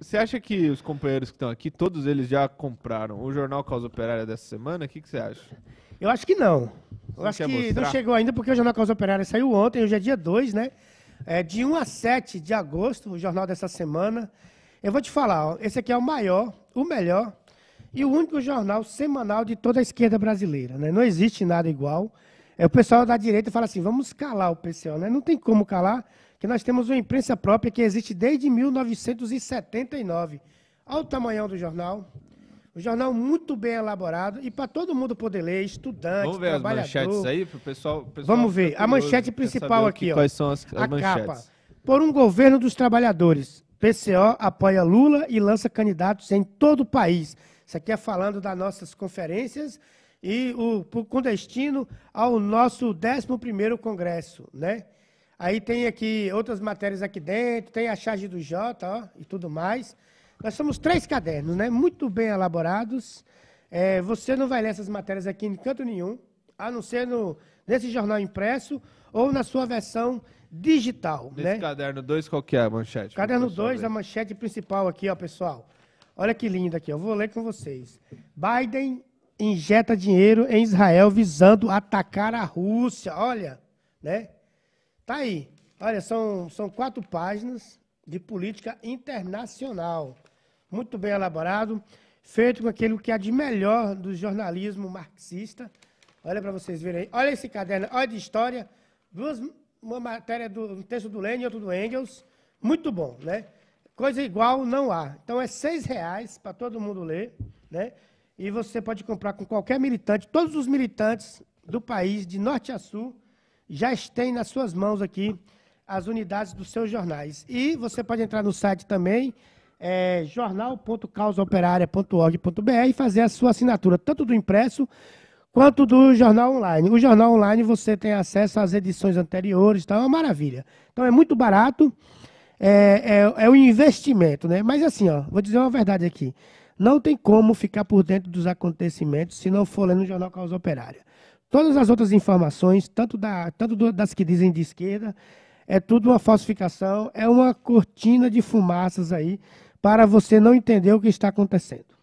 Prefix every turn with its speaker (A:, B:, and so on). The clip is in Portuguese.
A: Você acha que os companheiros que estão aqui, todos eles já compraram o jornal Causa Operária dessa semana? O que, você acha? Eu acho que não. Eu acho que mostrar? não chegou ainda, porque o Jornal Causa Operária saiu ontem, hoje é dia 2, né? É, de 1 a 7 de agosto, o jornal dessa semana. Eu vou te falar, ó, esse aqui é o maior, o melhor e o único jornal semanal de toda a esquerda brasileira. Né? Não existe nada igual. É, o pessoal da direita fala assim: vamos calar o PCO, né? Não tem como calar, que nós temos uma imprensa própria que existe desde 1979. Olha o tamanhão do jornal. Um jornal muito bem elaborado e para todo mundo poder ler, estudante, Vamos ver as manchetes aí para o pessoal, Vamos ver. A manchete principal aqui, ó. são as, as a manchetes? Capa. Por um governo dos trabalhadores, PCO apoia Lula e lança candidatos em todo o país. Isso aqui é falando das nossas conferências e o, com destino ao nosso 11 Congresso, né? Aí tem aqui outras matérias aqui dentro, tem a charge do Jota ó, e tudo mais. Nós somos três cadernos, né? Muito bem elaborados. É, você não vai ler essas matérias aqui em canto nenhum, a não ser no, nesse jornal impresso ou na sua versão digital. Nesse né? caderno 2, qual que é a manchete? Caderno 2, a manchete principal aqui, ó, pessoal. Olha que linda aqui, eu vou ler com vocês. Biden injeta dinheiro em Israel visando atacar a Rússia. Olha, né? Tá aí. Olha, são, são quatro páginas de política internacional. Muito bem elaborado, feito com aquilo que há de melhor do jornalismo marxista. Olha para vocês verem aí. Olha esse caderno, olha de história. Duas, uma matéria, do, um texto do Lenin e outro do Engels. Muito bom, né? Coisa igual não há. Então é seis reais para todo mundo ler, né? E você pode comprar com qualquer militante. Todos os militantes do país, de norte a sul, já têm nas suas mãos aqui as unidades dos seus jornais. E você pode entrar no site também, é, jornal.causaoperaria.org.br e fazer a sua assinatura, tanto do impresso quanto do jornal online. O jornal online você tem acesso às edições anteriores, então é uma maravilha. Então é muito barato, é, é, é um investimento, né? Mas assim, ó, vou dizer uma verdade aqui. Não tem como ficar por dentro dos acontecimentos se não for lendo o jornal Causa Operária. Todas as outras informações, tanto, da, tanto das que dizem de esquerda, é tudo uma falsificação, é uma cortina de fumaças aí para você não entender o que está acontecendo.